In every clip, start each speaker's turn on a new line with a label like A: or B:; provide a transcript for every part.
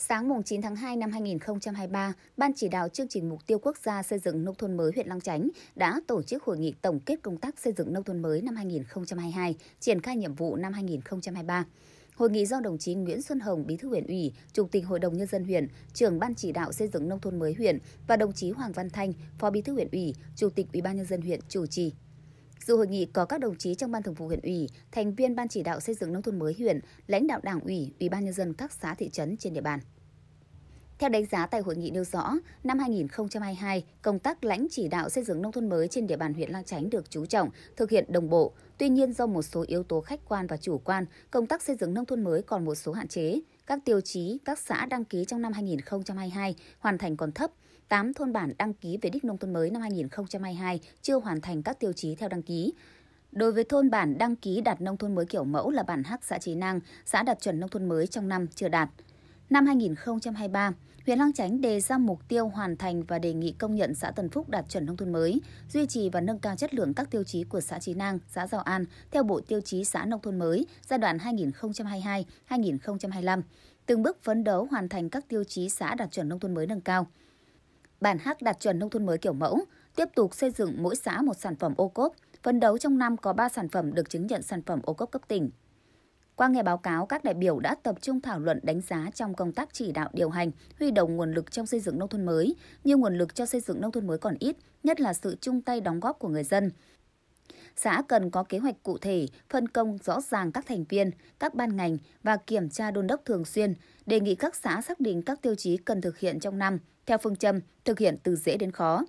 A: Sáng mùng 9 tháng 2 năm 2023, Ban chỉ đạo chương trình mục tiêu quốc gia xây dựng nông thôn mới huyện Lăng Chánh đã tổ chức hội nghị tổng kết công tác xây dựng nông thôn mới năm 2022, triển khai nhiệm vụ năm 2023. Hội nghị do đồng chí Nguyễn Xuân Hồng, Bí thư huyện ủy, Chủ tịch Hội đồng nhân dân huyện, trưởng ban chỉ đạo xây dựng nông thôn mới huyện và đồng chí Hoàng Văn Thanh, Phó Bí thư huyện ủy, Chủ tịch Ủy ban nhân dân huyện chủ trì. Dự hội nghị có các đồng chí trong ban thường vụ huyện ủy, thành viên ban chỉ đạo xây dựng nông thôn mới huyện, lãnh đạo đảng ủy, ủy ban nhân dân các xã thị trấn trên địa bàn. Theo đánh giá tại hội nghị nêu rõ, năm 2022, công tác lãnh chỉ đạo xây dựng nông thôn mới trên địa bàn huyện Lang Chánh được chú trọng, thực hiện đồng bộ. Tuy nhiên do một số yếu tố khách quan và chủ quan, công tác xây dựng nông thôn mới còn một số hạn chế. Các tiêu chí các xã đăng ký trong năm 2022 hoàn thành còn thấp. 8 thôn bản đăng ký về đích nông thôn mới năm 2022 chưa hoàn thành các tiêu chí theo đăng ký. Đối với thôn bản đăng ký đạt nông thôn mới kiểu mẫu là bản Hắc xã Trí Năng, xã đạt chuẩn nông thôn mới trong năm chưa đạt. Năm 2023, huyện Lang Chánh đề ra mục tiêu hoàn thành và đề nghị công nhận xã Tân Phúc đạt chuẩn nông thôn mới, duy trì và nâng cao chất lượng các tiêu chí của xã Chí Nang, xã Giao An theo Bộ Tiêu chí xã nông thôn mới giai đoạn 2022-2025, từng bước phấn đấu hoàn thành các tiêu chí xã đạt chuẩn nông thôn mới nâng cao. Bản Hắc đạt chuẩn nông thôn mới kiểu mẫu, tiếp tục xây dựng mỗi xã một sản phẩm ô cốp, phấn đấu trong năm có 3 sản phẩm được chứng nhận sản phẩm ô cốp cấp tỉnh, qua nghe báo cáo, các đại biểu đã tập trung thảo luận đánh giá trong công tác chỉ đạo điều hành, huy động nguồn lực trong xây dựng nông thôn mới, như nguồn lực cho xây dựng nông thôn mới còn ít, nhất là sự chung tay đóng góp của người dân. Xã cần có kế hoạch cụ thể, phân công rõ ràng các thành viên, các ban ngành và kiểm tra đôn đốc thường xuyên, đề nghị các xã xác định các tiêu chí cần thực hiện trong năm, theo phương châm thực hiện từ dễ đến khó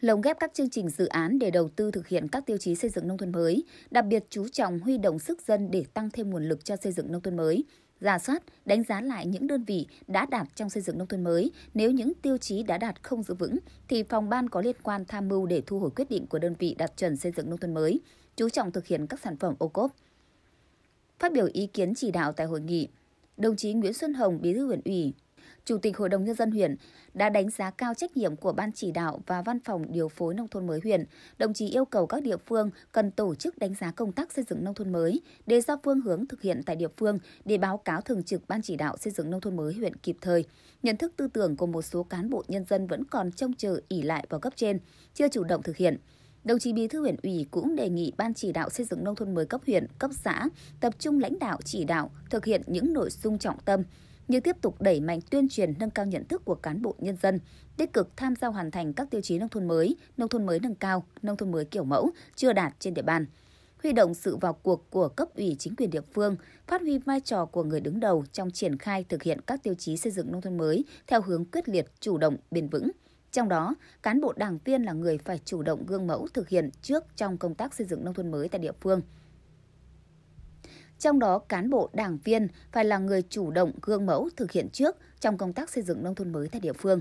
A: lồng ghép các chương trình dự án để đầu tư thực hiện các tiêu chí xây dựng nông thôn mới, đặc biệt chú trọng huy động sức dân để tăng thêm nguồn lực cho xây dựng nông thôn mới, giả soát, đánh giá lại những đơn vị đã đạt trong xây dựng nông thôn mới. Nếu những tiêu chí đã đạt không giữ vững, thì phòng ban có liên quan tham mưu để thu hồi quyết định của đơn vị đạt chuẩn xây dựng nông thôn mới, chú trọng thực hiện các sản phẩm ô cốp. Phát biểu ý kiến chỉ đạo tại hội nghị, đồng chí Nguyễn Xuân Hồng, Bí thư huyện ủy, Chủ tịch Hội đồng Nhân dân huyện đã đánh giá cao trách nhiệm của Ban chỉ đạo và Văn phòng điều phối nông thôn mới huyện. Đồng chí yêu cầu các địa phương cần tổ chức đánh giá công tác xây dựng nông thôn mới, đề ra phương hướng thực hiện tại địa phương để báo cáo thường trực Ban chỉ đạo xây dựng nông thôn mới huyện kịp thời. Nhận thức tư tưởng của một số cán bộ nhân dân vẫn còn trông chờ ỉ lại vào cấp trên, chưa chủ động thực hiện. Đồng chí Bí thư huyện ủy cũng đề nghị Ban chỉ đạo xây dựng nông thôn mới cấp huyện, cấp xã tập trung lãnh đạo chỉ đạo thực hiện những nội dung trọng tâm, như tiếp tục đẩy mạnh tuyên truyền nâng cao nhận thức của cán bộ nhân dân, tích cực tham gia hoàn thành các tiêu chí nông thôn mới, nông thôn mới nâng cao, nông thôn mới kiểu mẫu chưa đạt trên địa bàn huy động sự vào cuộc của cấp ủy chính quyền địa phương, phát huy vai trò của người đứng đầu trong triển khai thực hiện các tiêu chí xây dựng nông thôn mới theo hướng quyết liệt, chủ động, bền vững. Trong đó, cán bộ đảng viên là người phải chủ động gương mẫu thực hiện trước trong công tác xây dựng nông thôn mới tại địa phương trong đó cán bộ đảng viên phải là người chủ động gương mẫu thực hiện trước trong công tác xây dựng nông thôn mới tại địa phương.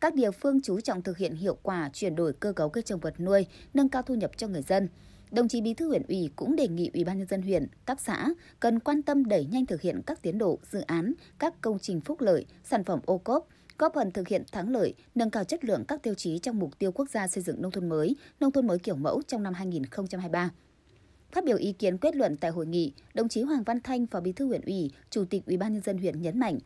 A: Các địa phương chú trọng thực hiện hiệu quả chuyển đổi cơ cấu cây trồng vật nuôi, nâng cao thu nhập cho người dân. Đồng chí Bí thư huyện ủy cũng đề nghị Ủy ban nhân dân huyện, các xã cần quan tâm đẩy nhanh thực hiện các tiến độ dự án, các công trình phúc lợi, sản phẩm ô cốp, góp phần thực hiện thắng lợi, nâng cao chất lượng các tiêu chí trong mục tiêu quốc gia xây dựng nông thôn mới, nông thôn mới kiểu mẫu trong năm 2023. Phát biểu ý kiến kết luận tại hội nghị, đồng chí Hoàng Văn Thanh, Phó Bí thư huyện ủy, Chủ tịch Ủy ban nhân dân huyện nhấn mạnh,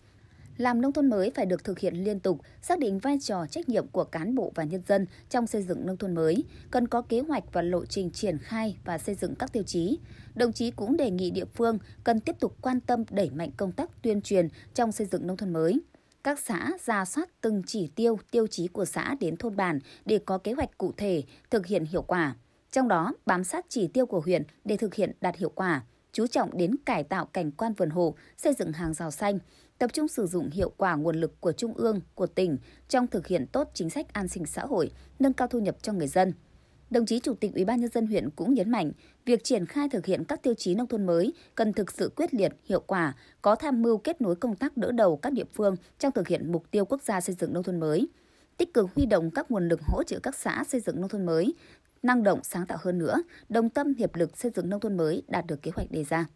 A: làm nông thôn mới phải được thực hiện liên tục, xác định vai trò trách nhiệm của cán bộ và nhân dân trong xây dựng nông thôn mới, cần có kế hoạch và lộ trình triển khai và xây dựng các tiêu chí. Đồng chí cũng đề nghị địa phương cần tiếp tục quan tâm đẩy mạnh công tác tuyên truyền trong xây dựng nông thôn mới. Các xã ra soát từng chỉ tiêu, tiêu chí của xã đến thôn bản để có kế hoạch cụ thể, thực hiện hiệu quả. Trong đó, bám sát chỉ tiêu của huyện để thực hiện đạt hiệu quả, chú trọng đến cải tạo cảnh quan vườn hồ, xây dựng hàng rào xanh, tập trung sử dụng hiệu quả nguồn lực của trung ương, của tỉnh trong thực hiện tốt chính sách an sinh xã hội, nâng cao thu nhập cho người dân. Đồng chí Chủ tịch Ủy ban nhân dân huyện cũng nhấn mạnh, việc triển khai thực hiện các tiêu chí nông thôn mới cần thực sự quyết liệt, hiệu quả, có tham mưu kết nối công tác đỡ đầu các địa phương trong thực hiện mục tiêu quốc gia xây dựng nông thôn mới tích cực huy động các nguồn lực hỗ trợ các xã xây dựng nông thôn mới, năng động sáng tạo hơn nữa, đồng tâm hiệp lực xây dựng nông thôn mới đạt được kế hoạch đề ra.